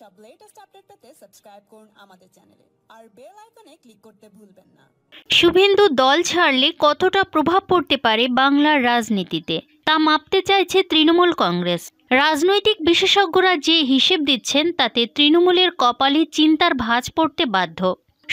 সব latest update পেতে subscribe করুন আমাদের চ্যানেলে আর বেল আইকনে ক্লিক করতে ভুলবেন না শুভেন্দু দল ছাড়লে কতটা প্রভাব পড়তে পারে বাংলার রাজনীতিতে তা মাপতে চাইছে তৃণমূল কংগ্রেস রাজনৈতিক বিশেষজ্ঞরা যে হিসেব দিচ্ছেন তাতে তৃণমূলের কপালে চিন্তার ভাঁজ পড়তে বাধ্য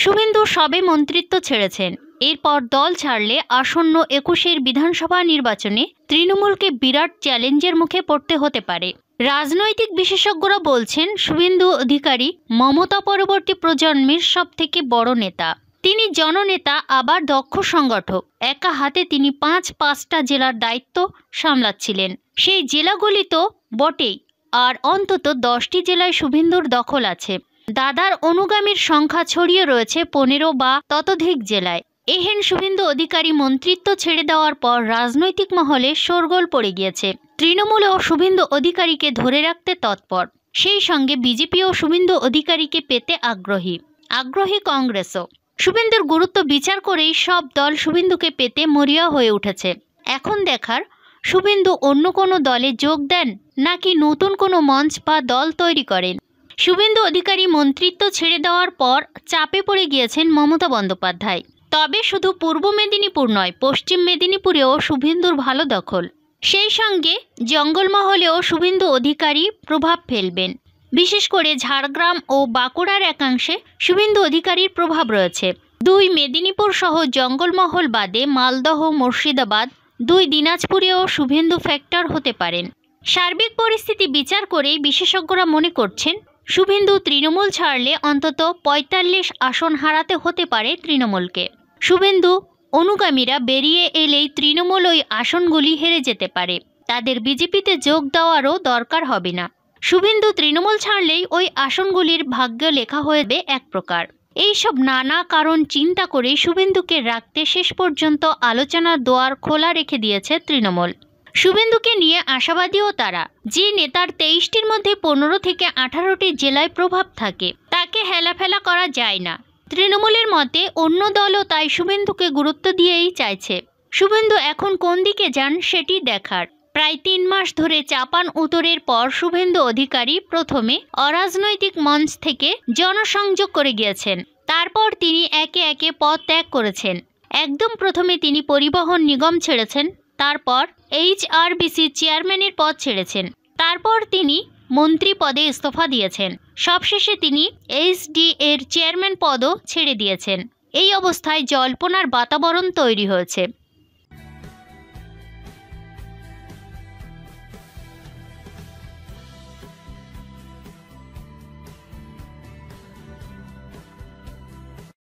শুভেন্দু সবে মন্ত্রিত্ব ছেড়েছেন এরপর দল ছাড়লে আসন্ন একুশের বিধানসভা নির্বাচনে তৃণমূলকে বিরাট চ্যালেঞ্জের মুখে পড়তে হতে পারে রাজনৈতিক বিশেষজ্ঞরা বলছেন শুভেন্দু অধিকারী মমতা পরবর্তী প্রজন্মের সবথেকে বড় নেতা তিনি জননেতা আবার দক্ষ সংগঠক একা হাতে তিনি পাঁচ পাঁচটা জেলার দায়িত্ব সামলাচ্ছিলেন সেই জেলাগুলি তো বটেই আর অন্তত দশটি জেলায় শুভেন্দুর দখল আছে দাদার অনুগামীর সংখ্যা ছড়িয়ে রয়েছে পনেরো বা ততোধিক জেলায় এহেন শুভেন্দু অধিকারী মন্ত্রিত্ব ছেড়ে দেওয়ার পর রাজনৈতিক মহলে শোরগোল পড়ে গিয়েছে তৃণমূল ও শুভেন্দু অধিকারীকে ধরে রাখতে তৎপর সেই সঙ্গে বিজেপি ও শুভেন্দু অধিকারীকে পেতে আগ্রহী আগ্রহী কংগ্রেসও শুভেন্দুর গুরুত্ব বিচার করেই সব দল শুভেন্দুকে পেতে মরিয়া হয়ে উঠেছে এখন দেখার শুভেন্দু অন্য কোনো দলে যোগ দেন নাকি নতুন কোনো মঞ্চ বা দল তৈরি করেন শুভেন্দু অধিকারী মন্ত্রিত্ব ছেড়ে দেওয়ার পর চাপে পড়ে গিয়েছেন মমতা বন্দ্যোপাধ্যায় তবে শুধু পূর্ব মেদিনীপুর নয় পশ্চিম মেদিনীপুরেও শুভেন্দুর ভালো দখল সেই সঙ্গে জঙ্গলমহলেও শুভেন্দু অধিকারী প্রভাব ফেলবেন বিশেষ করে ঝাড়গ্রাম ও বাঁকুড়ার একাংশে শুভেন্দু অধিকারীর প্রভাব রয়েছে দুই মেদিনীপুর সহ জঙ্গলমহল বাদে মালদহ মুর্শিদাবাদ দুই দিনাজপুরেও শুভেন্দু ফ্যাক্টর হতে পারেন সার্বিক পরিস্থিতি বিচার করেই বিশেষজ্ঞরা মনে করছেন শুভেন্দু তৃণমূল ছাড়লে অন্তত ৪৫ আসন হারাতে হতে পারে তৃণমূলকে শুভেন্দু অনুগামীরা বেরিয়ে এলেই তৃণমূল ওই আসনগুলি হেরে যেতে পারে তাদের বিজেপিতে যোগ দেওয়ারও দরকার হবে না শুভেন্দু তৃণমূল ছাড়লেই ওই আসনগুলির ভাগ্য লেখা হয়েবে এক প্রকার এইসব নানা কারণ চিন্তা করে শুভেন্দুকে রাখতে শেষ পর্যন্ত আলোচনার দোয়ার খোলা রেখে দিয়েছে তৃণমূল শুভেন্দুকে নিয়ে আশাবাদীও তারা যে নেতার তেইশটির মধ্যে পনেরো থেকে আঠারোটি জেলায় প্রভাব থাকে তাকে হেলাফেলা করা যায় না তৃণমূলের মতে অন্য দলও তাই শুভেন্দুকে গুরুত্ব দিয়েই চাইছে শুভেন্দু এখন কোন দিকে যান সেটি দেখার প্রায় তিন মাস ধরে চাপান উত্তরের পর শুভেন্দু অধিকারী প্রথমে অরাজনৈতিক মঞ্চ থেকে জনসংযোগ করে গিয়েছেন তারপর তিনি একে একে পদ ত্যাগ করেছেন একদম প্রথমে তিনি পরিবহন নিগম ছেড়েছেন তারপর এইচআরবিসি চেয়ারম্যানের পদ ছেড়েছেন তারপর তিনি মন্ত্রী পদে ইস্তফা দিয়েছেন সবশেষে তিনি এইচডি এর চেয়ারম্যান পদও ছেড়ে দিয়েছেন এই অবস্থায় জল্পনার বাতাবরণ তৈরি হয়েছে